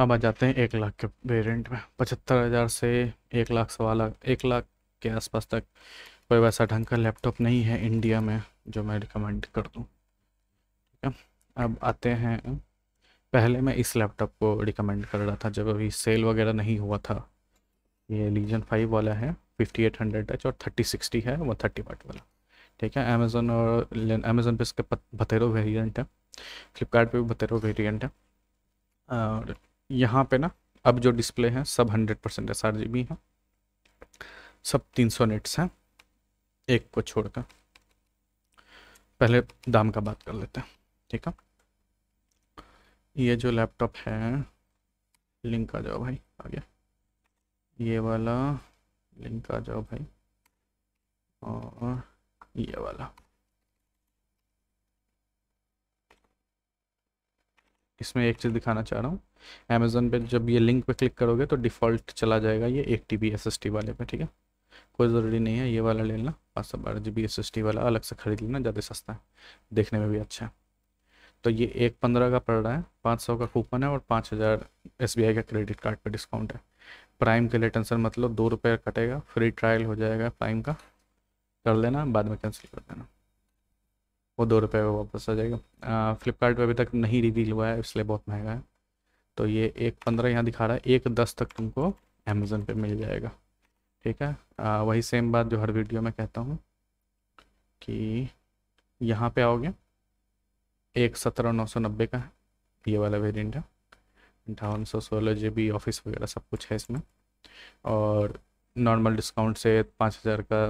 अब आ जाते हैं एक लाख के वेरियंट में पचहत्तर हज़ार से एक लाख सवा लाख एक लाख के आसपास तक कोई वैसा ढंग का लैपटॉप नहीं है इंडिया में जो मैं रिकमेंड कर दूँ ठीक है अब आते हैं पहले मैं इस लैपटॉप को रिकमेंड कर रहा था जब अभी सेल वगैरह नहीं हुआ था ये लीजन फाइव वाला है फिफ्टी एट हंड्रेड टच और थर्टी सिक्सटी है वो थर्टी वाट वाला ठीक है अमेजोन और अमेजोन पे इसके बतेरो वेरिएंट है फ्लिपकार्ट भी बतेरो वेरिएंट है और यहाँ पे ना अब जो डिस्प्ले है सब hundred percent S R G B है सब तीन सौ नेट्स हैं एक को छोड़कर पहले दाम का बात कर लेते हैं ठीक है ये जो लैपटॉप है लिंक आ जाओ भाई आ गया ये वाला लिंक आ जाओ भाई और ये वाला इसमें एक चीज़ दिखाना चाह रहा हूँ अमेज़ोन पे जब ये लिंक पे क्लिक करोगे तो डिफ़ॉल्ट चला जाएगा ये एक T B S S T वाले पे ठीक है कोई ज़रूरी नहीं है ये वाला ले लेना पाँच सौ बारह G B S S T वाला अलग से ख़रीद लेना ज़्यादा सस्ता है देखने में भी अच्छा है तो ये एक पंद्रह का पड़ रहा है पाँच सौ का कूपन है और पाँच हज़ार एस बी आई का क्रेडिट कार्ड पर डिस्काउंट है प्राइम के लिए टेंशन मतलब दो रुपये कटेगा फ्री ट्रायल हो जाएगा प्राइम का कर लेना बाद में कैंसिल कर देना वो दो रुपये में वापस आ जाएगा फ्लिपकार्ट अभी तक नहीं रिवील हुआ है इसलिए बहुत महंगा है तो ये एक पंद्रह यहाँ दिखा रहा है एक दस तक तुमको अमेज़ोन पे मिल जाएगा ठीक है आ, वही सेम बात जो हर वीडियो में कहता हूँ कि यहाँ पे आओगे एक सत्रह नौ सौ नब्बे का है ये वाला वेरियंट है अंठावन सौ सोलह जी बी ऑफिस वगैरह सब कुछ है इसमें और नॉर्मल डिस्काउंट से पाँच हज़ार का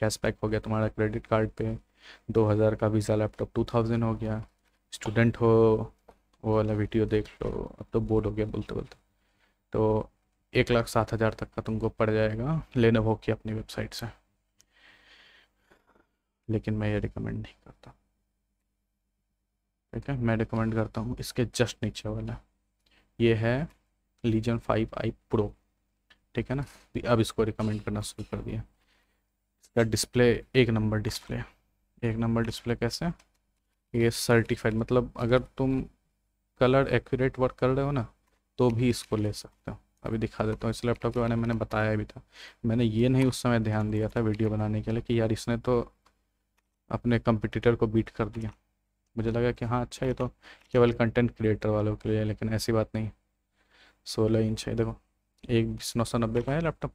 कैशबैक हो गया तुम्हारा क्रेडिट कार्ड पर 2000 का वीज़ा लैपटॉप 2000 हो गया स्टूडेंट हो वो वाला वीडियो देख लो अब तो बोर्ड हो गया बोलते बोलते तो एक लाख सात हज़ार तक का तुमको पड़ जाएगा हो की अपनी वेबसाइट से लेकिन मैं ये रिकमेंड नहीं करता ठीक है मैं रिकमेंड करता हूँ इसके जस्ट नीचे वाला ये है लीजन फाइव आई प्रो ठीक है ना अब इसको रिकमेंड करना शुरू कर दिया इसका डिस्प्ले एक नंबर डिस्प्ले है एक नंबर डिस्प्ले कैसे ये सर्टिफाइड मतलब अगर तुम कलर एक्यूरेट वर्क कर रहे हो ना तो भी इसको ले सकते हो अभी दिखा देता हूँ इस लैपटॉप के बारे में मैंने बताया भी था मैंने ये नहीं उस समय ध्यान दिया था वीडियो बनाने के लिए कि यार इसने तो अपने कंपटीटर को बीट कर दिया मुझे लगा कि हाँ अच्छा ये तो केवल कंटेंट क्रिएटर वालों के लिए लेकिन ऐसी बात नहीं सोलह इंच है देखो एक सौ नब्बे का है लैपटॉप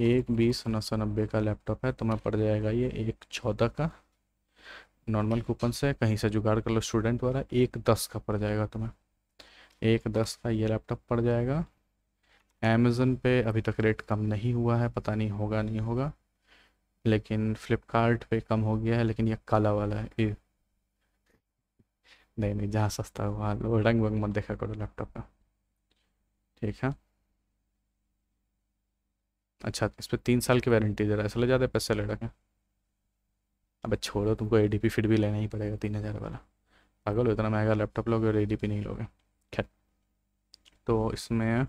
एक बीस नौ सौ नब्बे का लैपटॉप है तुम्हें तो पड़ जाएगा ये एक चौदह का नॉर्मल कूपन से कहीं से जुगाड़ कर लो स्टूडेंट वाला एक दस का पड़ जाएगा तुम्हें एक दस का ये लैपटॉप पड़ जाएगा अमेज़न पे अभी तक रेट कम नहीं हुआ है पता नहीं होगा नहीं होगा लेकिन फ्लिपकार्ट पे कम हो गया है लेकिन ये काला वाला है ये नहीं नहीं जहाँ सस्ता हुआ रंग वंग मत देखा करो लैपटॉप का ठीक है अच्छा इस पर तीन साल की वारंटी दे रहा है इसलिए जाते पैसे ले रखे अब छोड़ो तुमको ए डी पी फिट भी लेना ही पड़ेगा तीन हज़ार वाला पागल हो इतना महंगा लैपटॉप लोगे और ए डी पी नहीं लोगे खैर तो इसमें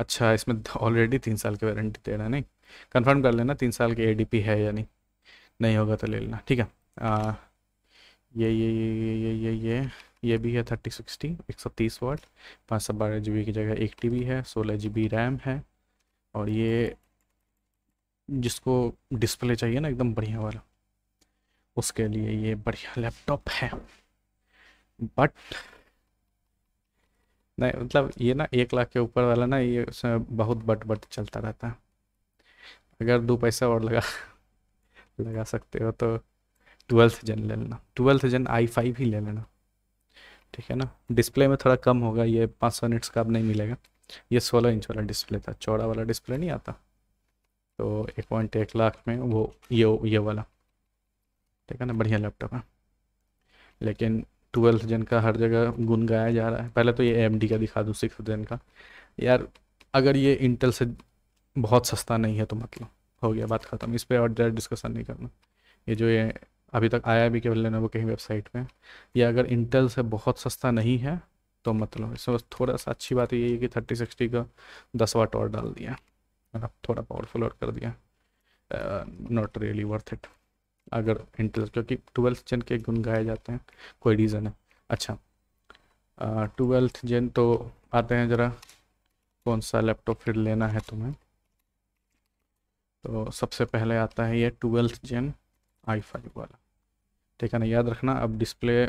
अच्छा इसमें ऑलरेडी तीन साल की वारंटी दे रहा है नहीं कन्फर्म कर लेना तीन साल की ए डी पी है या नहीं नहीं होगा तो ले लेना ठीक है आ, ये ये ये ये ये ये ये ये भी है थर्टी सिक्सटी एक सौ तीस वाट पाँच सौ बारह जी बी की जगह एक टी बी है सोलह जी बी रैम है और ये जिसको डिस्प्ले चाहिए ना एकदम बढ़िया वाला उसके लिए ये बढ़िया लैपटॉप है बट नहीं मतलब ये ना एक लाख के ऊपर वाला ना ये उसमें बहुत बट बट चलता रहता है अगर दो पैसा और लगा लगा सकते हो तो ट्वेल्थ जन ले लेना ट्वेल्थ जन आई फाइव ही ले लेना ठीक है ना डिस्प्ले में थोड़ा कम होगा ये पाँच सौ यूनिट्स का अब नहीं मिलेगा ये सोलह इंच वाला डिस्प्ले था चौड़ा वाला डिस्प्ले नहीं आता तो एक पॉइंट एक लाख में वो ये ये वाला ठीक है ना बढ़िया लैपटॉप है लेकिन ट्वेल्थ जन का हर जगह गुन गाया जा रहा है पहले तो ये एम का दिखा दूँ सिक्स जन का यार अगर ये इंटेल से बहुत सस्ता नहीं है तो मतलब हो गया बात ख़त्म इस पर और ज़्यादा डिस्कसन नहीं करना ये जो ये अभी तक आया भी केवल लेना वो कहीं वेबसाइट पे ये अगर इंटेल से बहुत सस्ता नहीं है तो मतलब इसमें बस थोड़ा सा अच्छी बात यही है कि थर्टी सिक्सटी का दस वाट और डाल दिया मतलब थोड़ा पावरफुल और कर दिया नॉट रियली वर्थ इट अगर इंटेल क्योंकि ट्वेल्थ जन के गुण गाए जाते हैं कोई रीज़न है अच्छा ट्वेल्थ जेन तो आते हैं ज़रा कौन सा लैपटॉप फिर लेना है तुम्हें तो सबसे पहले आता है ये ट्वेल्थ जेन आई फाइव वाला ठीक है ना याद रखना अब डिस्प्ले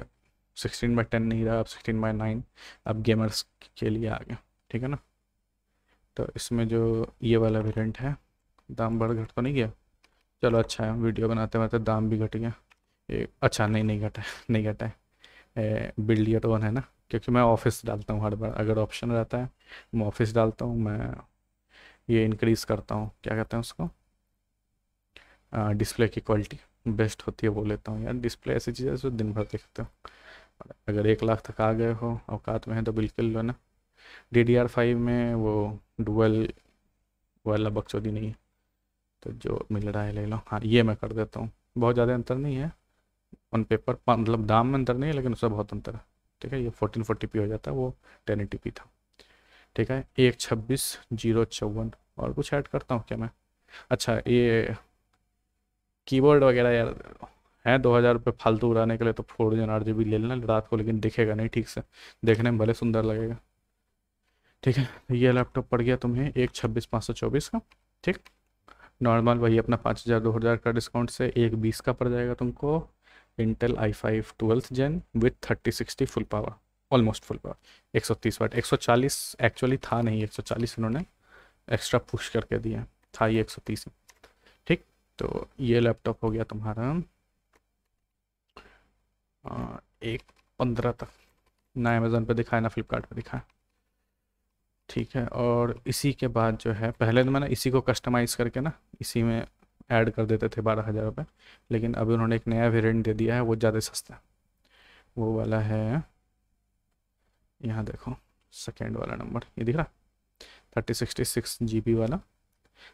सिक्सटीन बाई टेन नहीं रहा अब सिक्सटीन बाई नाइन अब गेमर्स के लिए आ गया ठीक है ना तो इसमें जो ये वाला वेरियंट है दाम बढ़ घट तो नहीं गया चलो अच्छा है वीडियो बनाते बनाते दाम भी घट गया ये अच्छा नहीं नहीं घटा नहीं घटा है बिल्ड ईयर वन है ना क्योंकि मैं ऑफिस डालता हूँ हर बार अगर ऑप्शन रहता है मैं ऑफिस डालता हूँ मैं ये इंक्रीज़ करता हूँ क्या कहते हैं उसको डिस्प्ले की क्वालिटी बेस्ट होती है वो लेता हूँ यार डिस्प्ले ऐसी चीज़ है जो दिन भर देखते हो अगर एक लाख तक आ गए हो अवकात में है तो बिल्कुल जो ना डी डी आर फाइव में वो डुअल वाला बक्चौदी नहीं है तो जो मिल रहा है ले लो हाँ ये मैं कर देता हूँ बहुत ज़्यादा अंतर नहीं है ऑन पेपर मतलब दाम में अंतर नहीं है लेकिन उससे बहुत अंतर है ठीक है ये फोर्टीन फोर्टी पी हो जाता है वो टेन एटी पी था ठीक है एक छब्बीस जीरो चौवन और कुछ ऐड करता हूँ क्या मैं अच्छा ये कीबोर्ड वगैरह यार हैं दो हज़ार रुपये फालतू उड़ाने के लिए तो फोर जन आठ जी बी ले लेना रात को लेकिन दिखेगा नहीं ठीक से देखने में भले सुंदर लगेगा ठीक है ये लैपटॉप पड़ गया तुम्हें एक छब्बीस पाँच सौ चौबीस का ठीक नॉर्मल वही अपना पाँच हज़ार दो हज़ार का डिस्काउंट से एक बीस का पड़ जाएगा तुमको Intel i five twelfth gen with thirty sixty full power almost full power एक सौ तीस वाट एक सौ चालीस एक्चुअली था नहीं एक सौ चालीस उन्होंने एक्स्ट्रा पुश करके दिया था ये एक सौ तीस ठीक तो ये लैपटॉप हो गया तुम्हारा एक पंद्रह तक ना अमेज़ोन पे दिखाया ना फ्लिपकार्ट पे ठीक है और इसी के बाद जो है पहले तो मैंने इसी को कस्टमाइज़ करके ना इसी में ऐड कर देते थे बारह हज़ार रुपये लेकिन अभी उन्होंने एक नया वेरियंट दे दिया है वो ज़्यादा सस्ता है वो वाला है यहाँ देखो सेकेंड वाला नंबर ये दिख रहा thirty sixty six G B वाला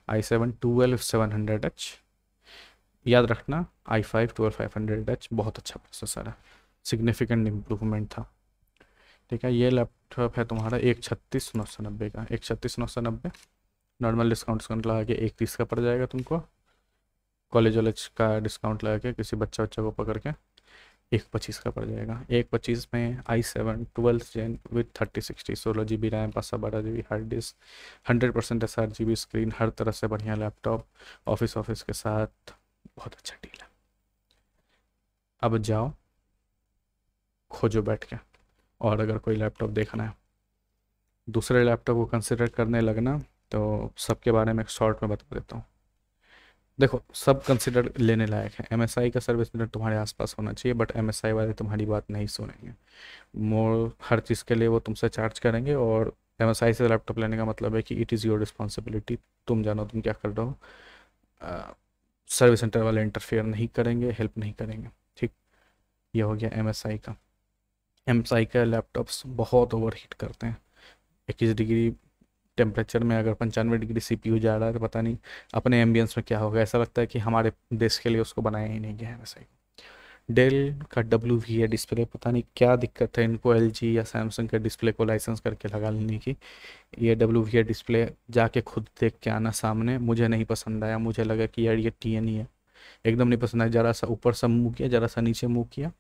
i seven twelve seven hundred H याद रखना i five five hundred H बहुत अच्छा प्रोसेसर है सिग्निफिकेंट इम्प्रूवमेंट था ठीक है ये लैपटॉप है तुम्हारा एक छत्तीस नौ सौ नब्बे का एक छत्तीस नौ सौ नब्बे नॉर्मल डिस्काउंट डिस्काउंट लगा के एक तीस का पड़ जाएगा तुमको कॉलेज वॉलेज का डिस्काउंट लगा के किसी बच्चा बच्चा को पकड़ के एक पच्चीस का पड़ जाएगा एक पच्चीस में i seven twelfth gen with thirty sixty सोलह जी बी रैम पाँच सौ बारह G B hard disk hundred percent S R G B screen हर तरह से बढ़िया लैपटॉप ऑफिस ऑफिस के साथ बहुत अच्छा डील है अब जाओ खोजो बैठ के और अगर कोई लैपटॉप देखना है दूसरे लैपटॉप को कंसिडर करने लगना तो सबके बारे में शॉर्ट में बता देता हूँ देखो सब कंसिडर लेने लायक है एम का सर्विस मिनट तुम्हारे आसपास होना चाहिए बट एम वाले तुम्हारी बात नहीं सुनेंगे मोर हर चीज़ के लिए वो तुमसे चार्ज करेंगे और एम से लैपटॉप लेने का मतलब है कि इट इज़ योर रिस्पॉन्सिबिलिटी तुम जानो तुम क्या कर रहे हो सर्विस सेंटर वाले इंटरफेयर नहीं करेंगे हेल्प नहीं करेंगे ठीक ये हो गया एम का एम का लैपटॉप्स बहुत ओवर हीट करते हैं इक्कीस डिग्री टेम्परेचर में अगर पंचानवे डिग्री सी पी जा रहा है तो पता नहीं अपने एम्बियंस में क्या होगा ऐसा लगता है कि हमारे देश के लिए उसको बनाया ही नहीं गया है वैसे डेल का डब्ल्यू वी है डिस्प्ले पता नहीं क्या दिक्कत है इनको एल या सैमसंग के डिस्प्ले को लाइसेंस करके लगा लेने की ये डब्ल्यू वी है डिस्प्ले जाके खुद देख के आना सामने मुझे नहीं पसंद आया मुझे लगा कि यार ये टी एन ही है एकदम नहीं पसंद आया ज़रा सा ऊपर सा मुँह किया ज़रा सा नीचे मुँह किया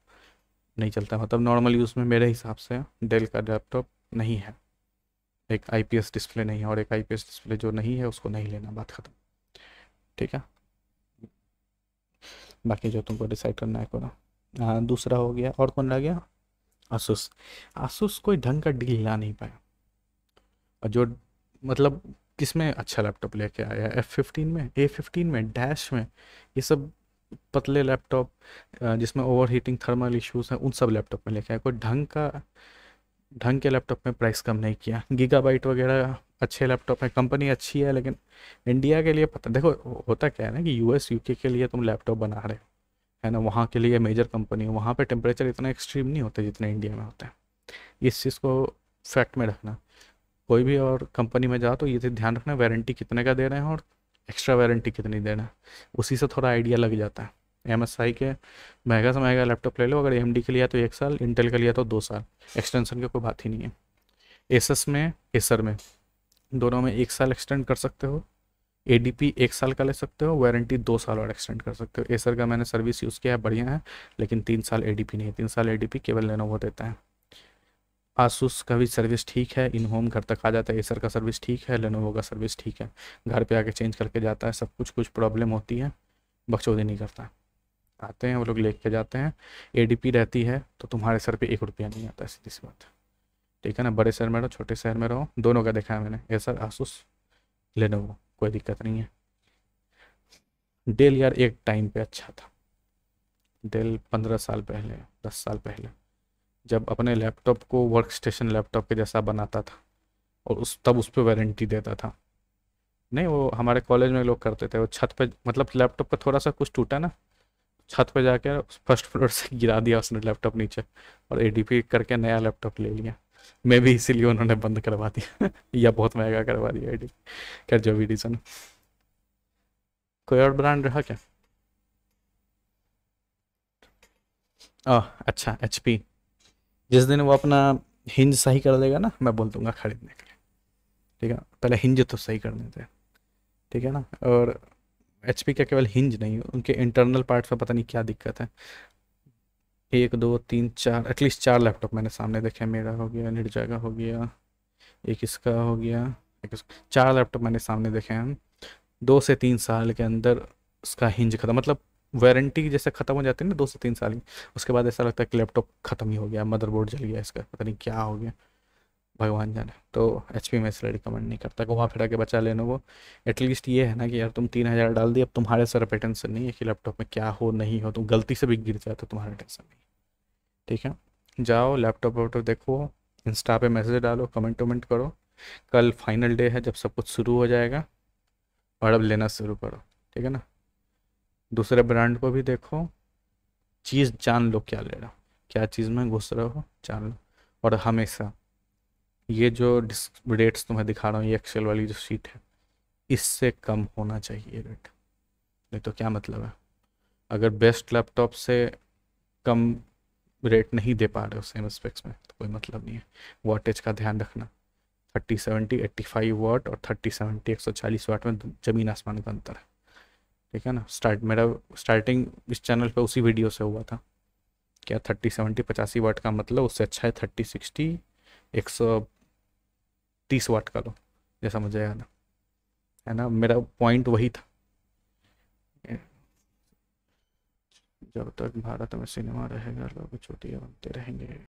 नहीं चलता मतलब नॉर्मल यूज़ में मेरे हिसाब से डेल का लैपटॉप नहीं है एक आई डिस्प्ले नहीं है और एक आई डिस्प्ले जो नहीं है उसको नहीं लेना बात ख़त्म ठीक है बाकी जो तुमको डिसाइड करना है करो हाँ, दूसरा हो गया और कौन रह गया आसूस आसूस कोई ढंग का डील ला नहीं पाया और जो मतलब किस में अच्छा लैपटॉप लेके आया एफ फिफ्टीन में ए फिफ्टीन में डैश में ये सब पतले लैपटॉप जिसमें ओवर हीटिंग थर्मल इश्यूज़ हैं उन सब लैपटॉप में लेके आया कोई ढंग का ढंग के लैपटॉप में प्राइस कम नहीं किया गीगाबाइट वगैरह अच्छे लैपटॉप है कंपनी अच्छी है लेकिन इंडिया के लिए पता देखो होता क्या है ना कि यूएस यूके के लिए तुम लैपटॉप बना रहे हो है ना वहाँ के लिए मेजर कंपनी है वहाँ पर टेम्परेचर इतना एक्सट्रीम नहीं होता जितने इंडिया में होते हैं इस चीज़ को फैक्ट में रखना कोई भी और कंपनी में जाओ तो ये ध्यान रखना वारंटी कितने का दे रहे हैं और एक्स्ट्रा वारंटी कितनी दे रहे हैं उसी से थोड़ा आइडिया लग जाता है एम एस आई के महंगा से महंगा लैपटॉप ले लो अगर एम डी के लिया तो एक साल इंटेल का लिया तो दो साल एक्सटेंशन की कोई बात ही नहीं है एस में एसर में दोनों में एक साल एक्सटेंड कर सकते हो एडीपी एक साल का ले सकते हो वारंटी दो साल और एक्सटेंड कर सकते हो एसर का मैंने सर्विस यूज़ किया है बढ़िया है लेकिन तीन साल एडीपी नहीं है तीन साल एडीपी केवल लेनोवो देता है आसूस का भी सर्विस ठीक है इन होम घर तक आ जाता है एसर का सर्विस ठीक है लेनोवो का सर्विस ठीक है घर पे आके चेंज करके जाता है सब कुछ कुछ प्रॉब्लम होती है बखचौदी नहीं करता आते हैं वो लोग ले के जाते हैं एडीपी रहती है तो तुम्हारे सर पे एक रुपया नहीं आता सीधी सी बात है ठीक है ना बड़े शहर में रहो छोटे शहर में रहो दोनों का देखा है मैंने एसर आसूस लेनोवो कोई दिक्कत नहीं है डेल यार एक टाइम पे अच्छा था डेल पंद्रह साल पहले दस साल पहले जब अपने लैपटॉप को वर्क स्टेशन लैपटॉप के जैसा बनाता था और उस तब उस पर वारंटी देता था नहीं वो हमारे कॉलेज में लोग करते थे वो छत पे मतलब लैपटॉप का थोड़ा सा कुछ टूटा ना छत पे जाकर फर्स्ट फ्लोर से गिरा दिया उसने लैपटॉप नीचे और एडीपी करके नया लैपटॉप ले लिया મેબે ઇસલીયો નોને બંધ કરવાતી યે બહોત મેગા કરવારી હૈ યે કર જો વી રીસન કોઈર બ્રાન્ડ રહા કે અચ્છા એચપી જિસ દિન વો અપના હિન્જ સહી કર લેગા ના મે બોલ દુંગા ખરીદને કે ઠીક હૈ પેલે હિન્જ તો સહી કર લેતે ઠીક હૈ ના ઓર એચપી કે કેવલ હિન્જ નહીં ઉનકે ઇન્ટર્નલ પાર્ટ્સ મે પતા નહીં ક્યા દિક્કત હૈ एक दो तीन चार एटलीस्ट चार लैपटॉप मैंने सामने देखे मेरा हो गया निर्जा का हो गया एक इसका हो गया एक चार लैपटॉप मैंने सामने देखे हैं दो से तीन साल के अंदर उसका हिंज खत्म मतलब वारंटी जैसे ख़त्म हो जाती है ना दो से तीन साल की उसके बाद ऐसा लगता है कि लैपटॉप ख़त्म ही हो गया मदरबोर्ड जल गया इसका पता नहीं क्या हो गया भगवान जाने तो एच पी मैं इसलिए रिकमेंड नहीं करता घुमा फिरा के बचा लेने वो एटलीस्ट ये है ना कि यार तुम तीन हज़ार डाल दिए अब तुम्हारे सर पर टेंशन नहीं है कि लैपटॉप में क्या हो नहीं हो तुम गलती से भी गिर जाए तो तुम्हारा टेंशन नहीं ठीक है जाओ लैपटॉप वैपटॉप देखो इंस्टा पे मैसेज डालो कमेंट वमेंट करो कल फाइनल डे है जब सब कुछ शुरू हो जाएगा और अब लेना शुरू करो ठीक है ना दूसरे ब्रांड को भी देखो चीज़ जान लो क्या ले रहा क्या चीज़ में घुस रहे हो जान लो और हमेशा ये जो डेट्स तुम्हें दिखा रहा हूँ ये एक्सेल वाली जो सीट है इससे कम होना चाहिए रेट नहीं तो क्या मतलब है अगर बेस्ट लैपटॉप से कम रेट नहीं दे पा रहे हो सेम स्पेक्स में तो कोई मतलब नहीं है वाटेज का ध्यान रखना thirty seventy eighty five watt और थर्टी सेवेंटी एक सौ चालीस वाट में ज़मीन आसमान का अंतर है ठीक है ना स्टार्ट मेरा स्टार्टिंग इस चैनल पे उसी वीडियो से हुआ था क्या थर्टी सेवेंटी पचासी वाट का मतलब उससे अच्छा है थर्टी सिक्सटी एक सौ तीस वाट का लो जैसा मुझे याद है ना मेरा पॉइंट वही था जब तक भारत में सिनेमा रहेगा लोग छोटी बनते रहेंगे